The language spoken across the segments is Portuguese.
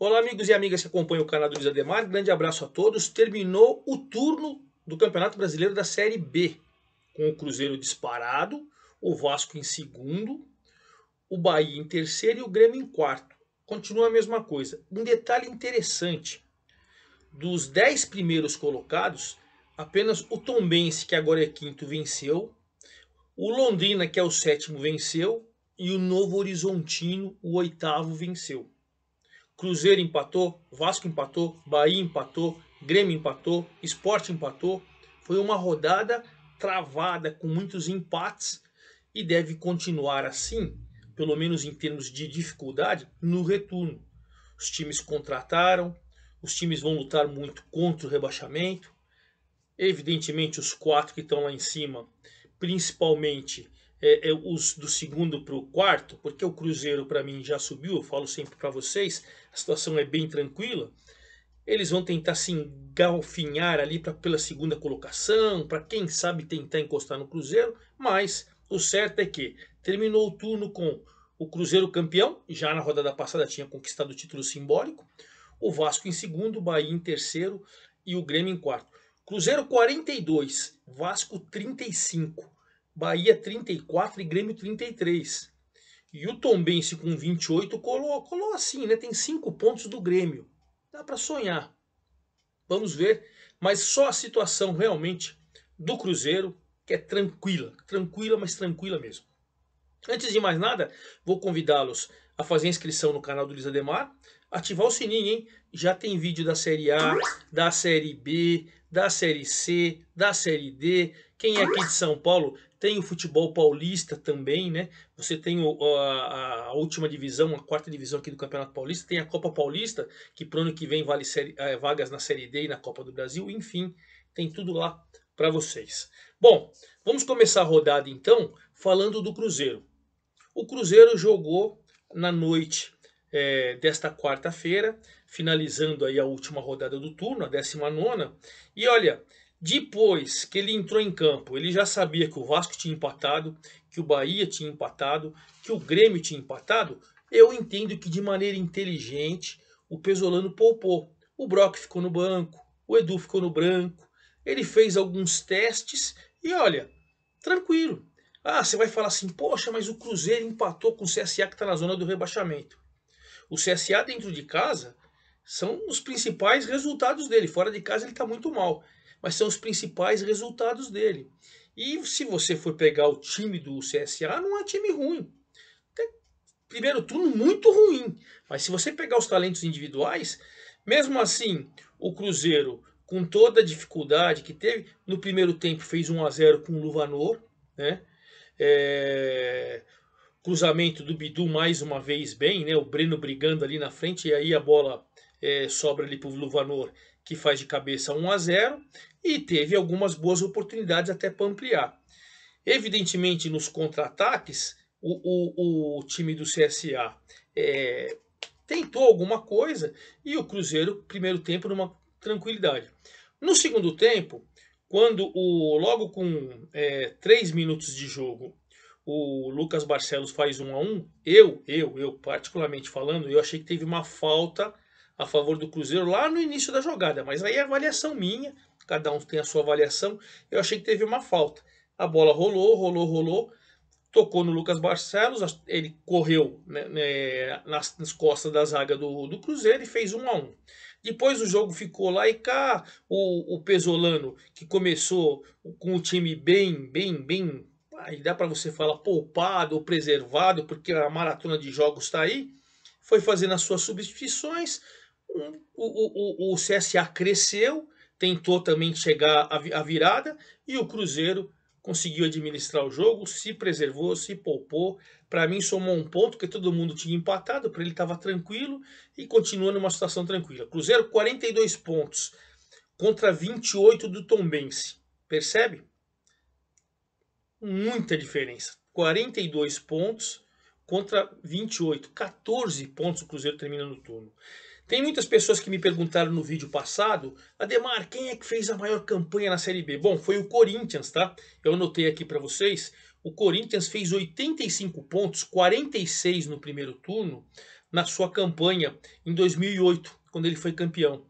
Olá, amigos e amigas que acompanham o canal do Luiz Ademar. Grande abraço a todos. Terminou o turno do Campeonato Brasileiro da Série B, com o Cruzeiro disparado, o Vasco em segundo, o Bahia em terceiro e o Grêmio em quarto. Continua a mesma coisa. Um detalhe interessante: dos dez primeiros colocados, apenas o Tombense, que agora é quinto, venceu, o Londrina, que é o sétimo, venceu e o Novo Horizontino, o oitavo, venceu. Cruzeiro empatou, Vasco empatou, Bahia empatou, Grêmio empatou, Esporte empatou. Foi uma rodada travada com muitos empates e deve continuar assim, pelo menos em termos de dificuldade, no retorno. Os times contrataram, os times vão lutar muito contra o rebaixamento. Evidentemente, os quatro que estão lá em cima, principalmente é, é, os do segundo para o quarto, porque o Cruzeiro para mim já subiu, eu falo sempre para vocês, situação é bem tranquila, eles vão tentar se engalfinhar ali pra, pela segunda colocação, para quem sabe tentar encostar no Cruzeiro, mas o certo é que terminou o turno com o Cruzeiro campeão, já na rodada passada tinha conquistado o título simbólico, o Vasco em segundo, o Bahia em terceiro e o Grêmio em quarto. Cruzeiro 42, Vasco 35, Bahia 34 e Grêmio 33. E o Tombense com 28 colou, colou assim, né? Tem cinco pontos do Grêmio. Dá para sonhar. Vamos ver, mas só a situação realmente do Cruzeiro que é tranquila, tranquila, mas tranquila mesmo. Antes de mais nada, vou convidá-los a fazer inscrição no canal do Lisa Demar, ativar o sininho, hein? Já tem vídeo da série A, da série B, da série C, da série D. Quem é aqui de São Paulo tem o futebol paulista também, né? Você tem o, a, a, última divisão, a quarta divisão aqui do Campeonato Paulista, tem a Copa Paulista, que pro ano que vem vale série, eh, vagas na Série D e na Copa do Brasil, enfim, tem tudo lá para vocês. Bom, vamos começar a rodada então falando do Cruzeiro. O Cruzeiro jogou na noite é, desta quarta-feira, finalizando aí a última rodada do turno, a 19 nona. E olha, depois que ele entrou em campo, ele já sabia que o Vasco tinha empatado, que o Bahia tinha empatado, que o Grêmio tinha empatado. Eu entendo que de maneira inteligente o Pesolano poupou. O Brock ficou no banco, o Edu ficou no branco. Ele fez alguns testes e olha, tranquilo. Ah, você vai falar assim, poxa, mas o Cruzeiro empatou com o CSA que está na zona do rebaixamento. O CSA dentro de casa são os principais resultados dele. Fora de casa ele está muito mal mas são os principais resultados dele. E se você for pegar o time do CSA, não é time ruim. primeiro turno muito ruim, mas se você pegar os talentos individuais, mesmo assim, o Cruzeiro, com toda a dificuldade que teve, no primeiro tempo fez 1 a 0 com o Luvanor, né? É... Cruzamento do Bidu mais uma vez bem, né? O Breno brigando ali na frente e aí a bola é, sobra ali para o Luvanor, que faz de cabeça 1 a 0 e teve algumas boas oportunidades até para ampliar. Evidentemente, nos contra-ataques, o, o, o, time do CSA é, tentou alguma coisa e o Cruzeiro, primeiro tempo, numa tranquilidade. No segundo tempo, quando o logo com é, três minutos de jogo o Lucas Barcelos faz um a um, eu, eu, eu particularmente falando, eu achei que teve uma falta a favor do Cruzeiro lá no início da jogada, mas aí é avaliação minha, cada um tem a sua avaliação. Eu achei que teve uma falta. A bola rolou, rolou, rolou, tocou no Lucas Barcelos, ele correu né, né, nas, nas, costas da zaga do, do Cruzeiro e fez um a um. Depois o jogo ficou lá e cá, o, o Pesolano, que começou com o time bem, bem, bem, aí dá para você falar poupado ou preservado, porque a maratona de jogos está aí, foi fazendo as suas substituições, o, o, o, o CSA cresceu, tentou também chegar à virada e o Cruzeiro conseguiu administrar o jogo, se preservou, se poupou. Para mim, somou um ponto que todo mundo tinha empatado, para ele estava tranquilo e continua numa situação tranquila. Cruzeiro, 42 pontos contra 28 do Tombense. Percebe? Muita diferença. 42 pontos contra 28. 14 pontos o Cruzeiro termina no turno. Tem muitas pessoas que me perguntaram no vídeo passado, Ademar, quem é que fez a maior campanha na Série B? Bom, foi o Corinthians, tá? Eu anotei aqui para vocês. O Corinthians fez 85 pontos, 46 no primeiro turno, na sua campanha em 2008, quando ele foi campeão.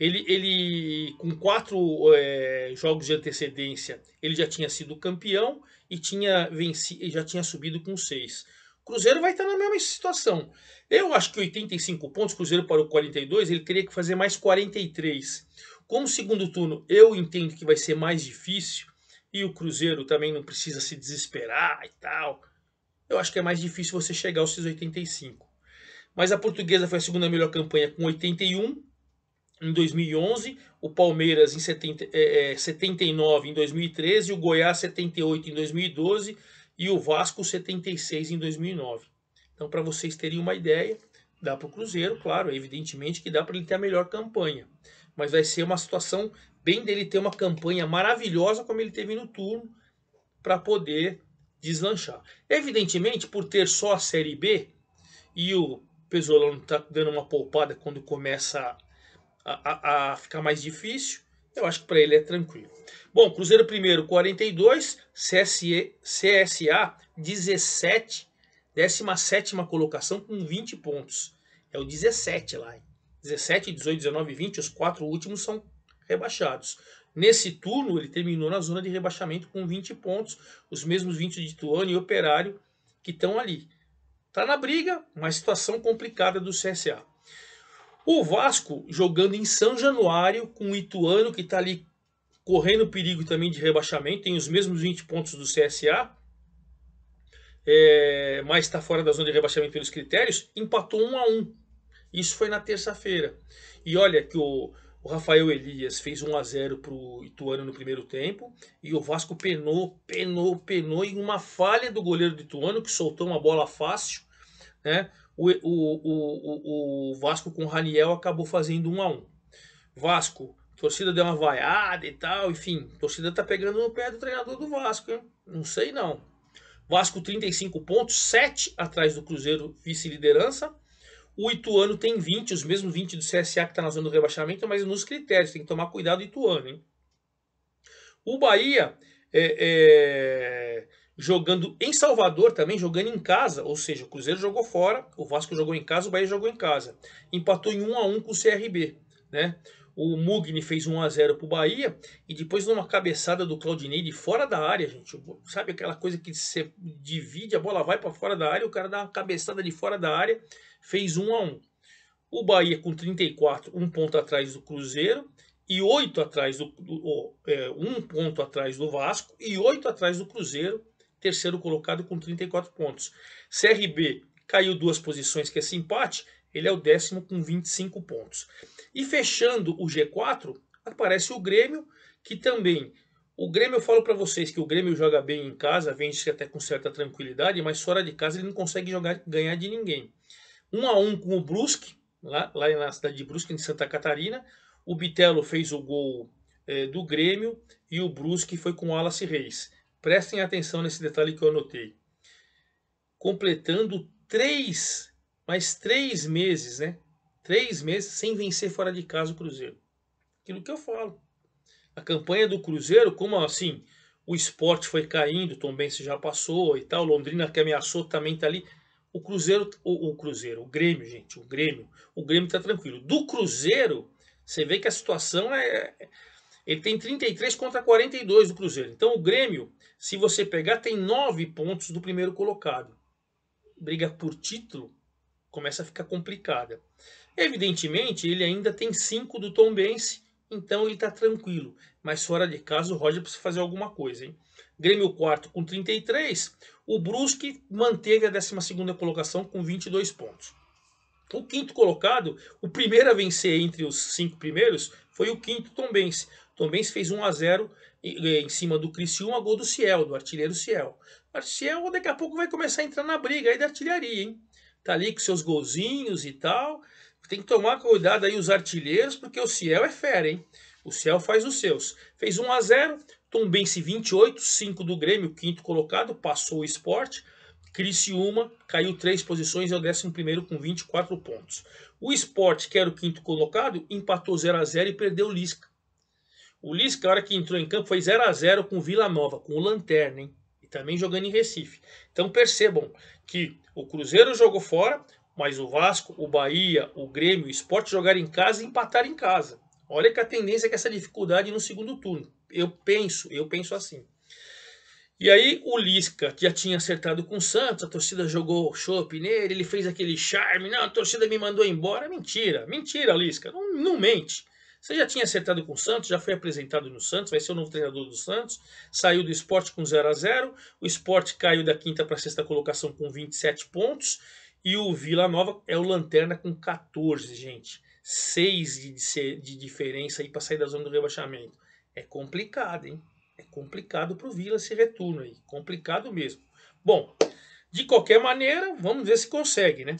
Ele, ele com quatro é, jogos de antecedência, ele já tinha sido campeão e tinha venci, já tinha subido com seis. Cruzeiro vai estar na mesma situação. Eu acho que 85 pontos, Cruzeiro para o 42, ele teria que fazer mais 43. Como segundo turno, eu entendo que vai ser mais difícil e o Cruzeiro também não precisa se desesperar e tal. Eu acho que é mais difícil você chegar aos seus 85. Mas a Portuguesa foi a segunda melhor campanha com 81 em 2011, o Palmeiras em 70, é, 79 em 2013, o Goiás 78 em 2012 e o Vasco 76 em 2009. Então, para vocês terem uma ideia, dá para o Cruzeiro, claro, evidentemente que dá para ele ter a melhor campanha. Mas vai ser uma situação bem dele ter uma campanha maravilhosa como ele teve no turno para poder deslanchar. Evidentemente, por ter só a Série B e o Pesolano está dando uma poupada quando começa a, a, a ficar mais difícil, eu acho que para ele é tranquilo. Bom, Cruzeiro primeiro, 42, CSE, CSA 17, 17 colocação com 20 pontos. É o 17 lá. Hein? 17, 18, 19 20, os quatro últimos são rebaixados. Nesse turno, ele terminou na zona de rebaixamento com 20 pontos, os mesmos 20 de Ituano e Operário que estão ali. Está na briga, uma situação complicada do CSA. O Vasco jogando em São Januário com o Ituano, que está ali correndo perigo também de rebaixamento, tem os mesmos 20 pontos do CSA, é, mas está fora da zona de rebaixamento pelos critérios, empatou 1 a 1 Isso foi na terça-feira. E olha que o, o Rafael Elias fez 1 a 0 para o Ituano no primeiro tempo e o Vasco penou, penou, penou em uma falha do goleiro do Ituano que soltou uma bola fácil, né? o, o, o, o Vasco com o Raniel acabou fazendo um a um. Vasco, torcida deu uma vaiada e tal, enfim, torcida tá pegando no pé do treinador do Vasco, hein? não sei não. Vasco 35 pontos, 7 atrás do Cruzeiro, vice-liderança. O Ituano tem 20, os mesmos 20 do CSA que tá na zona do rebaixamento, mas nos critérios, tem que tomar cuidado do Ituano, hein? O Bahia é, é jogando em Salvador também, jogando em casa, ou seja, o Cruzeiro jogou fora, o Vasco jogou em casa, o Bahia jogou em casa. Empatou em 1 a 1 com o CRB, né? O Mugni fez 1 a 0 pro Bahia e depois numa cabeçada do Claudinei de fora da área, gente, sabe aquela coisa que você divide, a bola vai para fora da área, o cara dá uma cabeçada de fora da área, fez 1 a 1. O Bahia com 34, um ponto atrás do Cruzeiro e oito atrás do, do é, um ponto atrás do Vasco e oito atrás do Cruzeiro terceiro colocado com 34 pontos. CRB caiu duas posições, que é esse empate, ele é o décimo com 25 pontos. E fechando o G4, aparece o Grêmio, que também. O Grêmio, eu falo para vocês que o Grêmio joga bem em casa, vence até com certa tranquilidade, mas fora de casa ele não consegue jogar, ganhar de ninguém. um a um com o Brusque, lá, lá na cidade de Brusque, em Santa Catarina. O Bitelo fez o gol é, do Grêmio e o Brusque foi com o Alas Reis. Prestem atenção nesse detalhe que eu anotei. Completando três, mais três meses, né? Três meses sem vencer fora de casa o Cruzeiro. Aquilo que eu falo. A campanha do Cruzeiro, como assim, o esporte foi caindo, Tom Tombense já passou e tal, Londrina que ameaçou também tá ali. O Cruzeiro, o, o, Cruzeiro, o Grêmio, gente, o Grêmio, o Grêmio tá tranquilo. Do Cruzeiro, você vê que a situação é, ele tem 33 contra 42 do Cruzeiro. Então o Grêmio, se você pegar, tem 9 pontos do primeiro colocado. Briga por título começa a ficar complicada. Evidentemente, ele ainda tem 5 do Tombense, então ele está tranquilo. Mas fora de casa, o Roger precisa fazer alguma coisa. Hein? Grêmio quarto com 33. O Brusque manteve a 12 colocação com 22 pontos. O quinto colocado, o primeiro a vencer entre os cinco primeiros, foi o quinto Tombense. Tombense fez 1 a 0 em cima do Criciúma, gol do Ciel, do artilheiro Ciel. O Ciel daqui a pouco vai começar a entrar na briga aí da artilharia, hein? Tá ali com seus golzinhos e tal. Tem que tomar cuidado aí os artilheiros, porque o Ciel é fera, hein? O Ciel faz os seus. Fez 1 a 0 Tombense 28, 5 do Grêmio, quinto colocado, passou o esporte. Criciúma caiu três posições, e é o décimo primeiro com 24 pontos. O esporte, que era o quinto colocado, empatou 0 a 0 e perdeu Lisca. O Lisca, a hora que entrou em campo, foi 0 a 0 com o Vila Nova, com o Lanterna, hein? E também jogando em Recife. Então percebam que o Cruzeiro jogou fora, mas o Vasco, o Bahia, o Grêmio, o Sport jogaram em casa e empataram em casa. Olha que a tendência é que essa dificuldade no segundo turno. Eu penso, eu penso assim. E aí o Lisca já tinha acertado com o Santos, a torcida jogou chopp nele, ele fez aquele charme, não, a torcida me mandou embora. Mentira, mentira, Lisca, não, não mente. Você já tinha acertado com o Santos, já foi apresentado no Santos, vai ser o novo treinador do Santos. Saiu do esporte com 0 a 0 o esporte caiu da quinta para a sexta colocação com 27 pontos. E o Vila Nova é o Lanterna com 14, gente. 6 de, de diferença aí para sair da zona do rebaixamento. É complicado, hein? É complicado para o Vila esse retorno aí. Complicado mesmo. Bom, de qualquer maneira, vamos ver se consegue, né?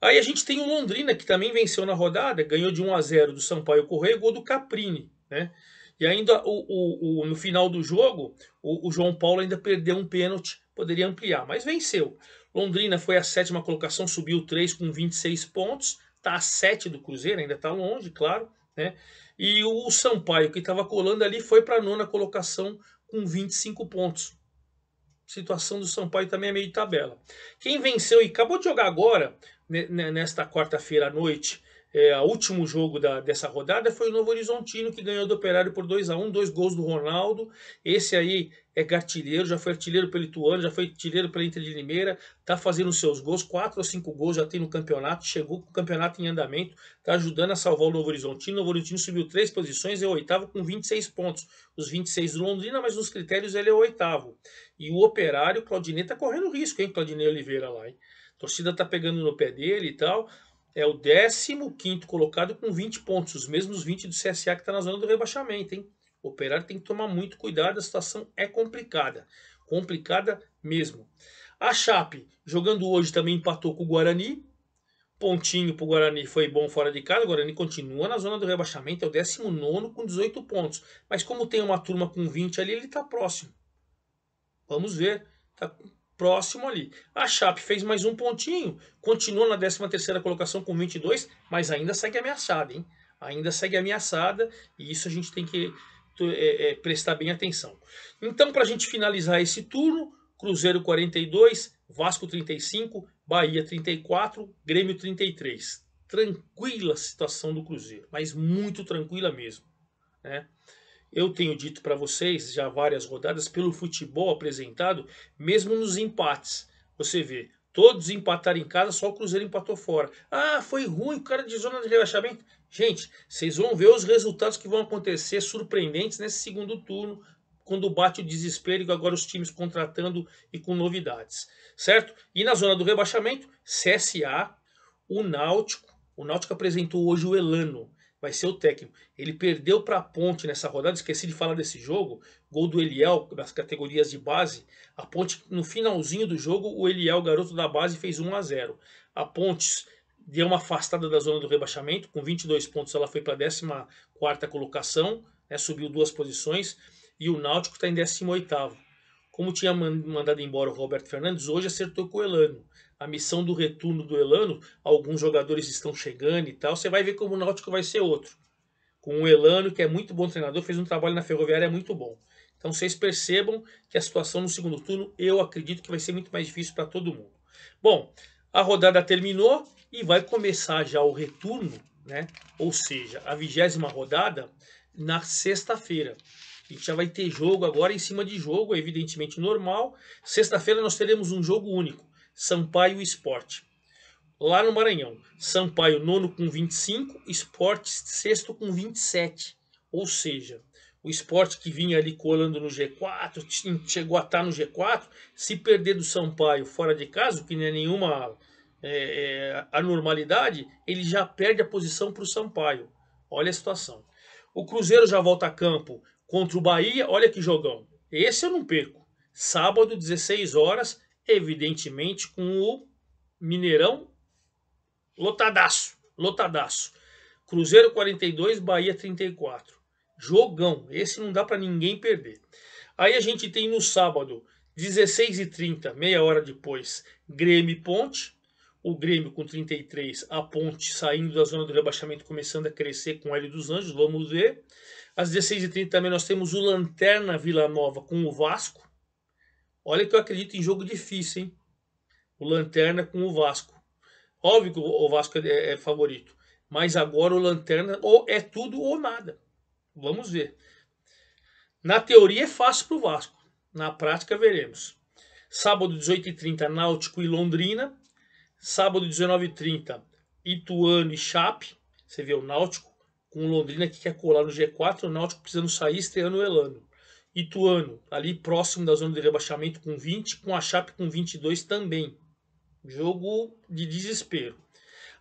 Aí a gente tem o Londrina, que também venceu na rodada, ganhou de 1 a 0 do Sampaio Correia, gol do Caprini, né? E ainda o, o, o no final do jogo, o, o, João Paulo ainda perdeu um pênalti, poderia ampliar, mas venceu. Londrina foi a sétima colocação, subiu 3 com 26 pontos, está a 7 do Cruzeiro, ainda está longe, claro, né? E o Sampaio, que estava colando ali, foi para a nona colocação com 25 pontos. A situação do Sampaio também é meio tabela. Quem venceu e acabou de jogar agora nesta quarta-feira à noite. É, o último jogo da, dessa rodada foi o Novo Horizontino, que ganhou do Operário por 2 a 1 dois gols do Ronaldo. Esse aí é gartilheiro, já foi artilheiro pelo Ituano, já foi artilheiro pela Inter de Limeira, tá fazendo seus gols, quatro ou cinco gols já tem no campeonato, chegou com o campeonato em andamento, tá ajudando a salvar o Novo Horizontino. O Novo Horizontino subiu três posições, é o oitavo com 26 pontos. Os 26 do Londrina, mas nos critérios ele é o oitavo. E o Operário, Claudinei, tá correndo risco, hein, Claudinei Oliveira lá, hein? torcida tá pegando no pé dele e tal. É o 15 colocado com 20 pontos, os mesmos 20 do CSA que está na zona do rebaixamento, hein? O operário tem que tomar muito cuidado, a situação é complicada. Complicada mesmo. A Chape, jogando hoje, também empatou com o Guarani. Pontinho para o Guarani foi bom fora de casa. O Guarani continua na zona do rebaixamento, é o 19 com 18 pontos. Mas como tem uma turma com 20 ali, ele está próximo. Vamos ver. Tá próximo ali. A Chape fez mais um pontinho, continua na 13 terceira colocação com 22, mas ainda segue ameaçada, hein? Ainda segue ameaçada e isso a gente tem que é, é, prestar bem atenção. Então, para a gente finalizar esse turno, Cruzeiro 42, Vasco 35, Bahia 34, Grêmio 33. Tranquila situação do Cruzeiro, mas muito tranquila mesmo. Né? Eu tenho dito para vocês já várias rodadas pelo futebol apresentado, mesmo nos empates. Você vê, todos empataram em casa, só o Cruzeiro empatou fora. Ah, foi ruim, o cara de zona de rebaixamento. Gente, vocês vão ver os resultados que vão acontecer surpreendentes nesse segundo turno, quando bate o desespero e agora os times contratando e com novidades, certo? E na zona do rebaixamento, CSA, o Náutico. O Náutico apresentou hoje o Elano vai ser o técnico. Ele perdeu para a Ponte nessa rodada, esqueci de falar desse jogo, gol do Eliel das categorias de base. A Ponte no finalzinho do jogo, o Eliel, garoto da base, fez 1 a 0. A Pontes deu uma afastada da zona do rebaixamento, com 22 pontos ela foi para a 14ª colocação, né, subiu duas posições e o Náutico está em 18º. Como tinha mandado embora o Roberto Fernandes, hoje acertou com o Elano a missão do retorno do Elano, alguns jogadores estão chegando e tal, você vai ver como o Náutico vai ser outro. Com o Elano, que é muito bom treinador, fez um trabalho na Ferroviária é muito bom. Então vocês percebam que a situação no segundo turno, eu acredito que vai ser muito mais difícil para todo mundo. Bom, a rodada terminou e vai começar já o retorno, né? Ou seja, a vigésima rodada na sexta-feira. A gente já vai ter jogo agora em cima de jogo, é evidentemente normal. Sexta-feira nós teremos um jogo único. Sampaio Esporte. Lá no Maranhão, Sampaio nono com 25, Esporte sexto com 27. Ou seja, o esporte que vinha ali colando no G4, chegou a estar tá no G4, se perder do Sampaio fora de casa, que não é nenhuma é, é, anormalidade, ele já perde a posição para o Sampaio. Olha a situação. O Cruzeiro já volta a campo contra o Bahia, olha que jogão. Esse eu não perco. Sábado, 16 horas, evidentemente, com o Mineirão lotadaço, lotadaço. Cruzeiro 42, Bahia 34. Jogão, esse não dá para ninguém perder. Aí a gente tem no sábado, 16h30, meia hora depois, Grêmio Ponte. O Grêmio com 33, a Ponte saindo da zona do rebaixamento, começando a crescer com o L dos Anjos, vamos ver. Às 16h30 também nós temos o Lanterna Vila Nova com o Vasco. Olha que eu acredito em jogo difícil, hein? O Lanterna com o Vasco. Óbvio que o Vasco é, é favorito. Mas agora o Lanterna ou é tudo ou nada. Vamos ver. Na teoria é fácil para o Vasco. Na prática veremos. Sábado 18h30, Náutico e Londrina. Sábado 19h30, Ituano e Chape. Você vê o Náutico com o Londrina que quer colar no G4. O Náutico precisando sair, estreando o Elano. Ituano, ali próximo da zona de rebaixamento com 20, com a Chape com 22 também. Jogo de desespero.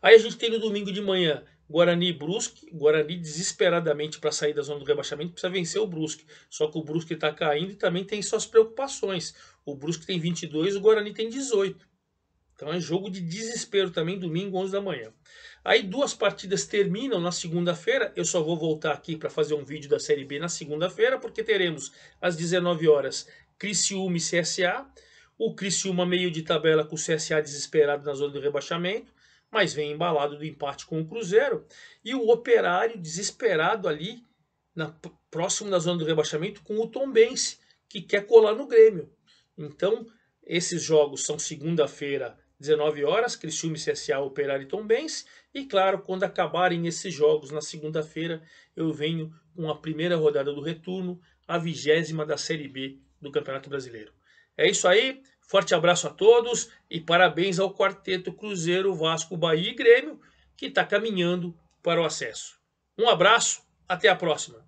Aí a gente tem no domingo de manhã Guarani Brusque, Guarani desesperadamente para sair da zona do rebaixamento precisa vencer o Brusque. Só que o Brusque está caindo e também tem suas preocupações. O Brusque tem 22, o Guarani tem 18. Então é jogo de desespero também domingo 11 da manhã. Aí duas partidas terminam na segunda-feira. Eu só vou voltar aqui para fazer um vídeo da Série B na segunda-feira, porque teremos às 19 horas Criciúma e CSA. O Criciúma meio de tabela com o CSA desesperado na zona do rebaixamento, mas vem embalado do empate com o Cruzeiro. E o Operário desesperado ali, na, próximo da zona do rebaixamento, com o Tombense, que quer colar no Grêmio. Então, esses jogos são segunda-feira 19 horas, Criciúma e CSA Operário e Tombense. E claro, quando acabarem esses jogos na segunda-feira, eu venho com a primeira rodada do retorno, a vigésima da Série B do Campeonato Brasileiro. É isso aí, forte abraço a todos e parabéns ao Quarteto Cruzeiro, Vasco, Bahia e Grêmio, que está caminhando para o acesso. Um abraço, até a próxima!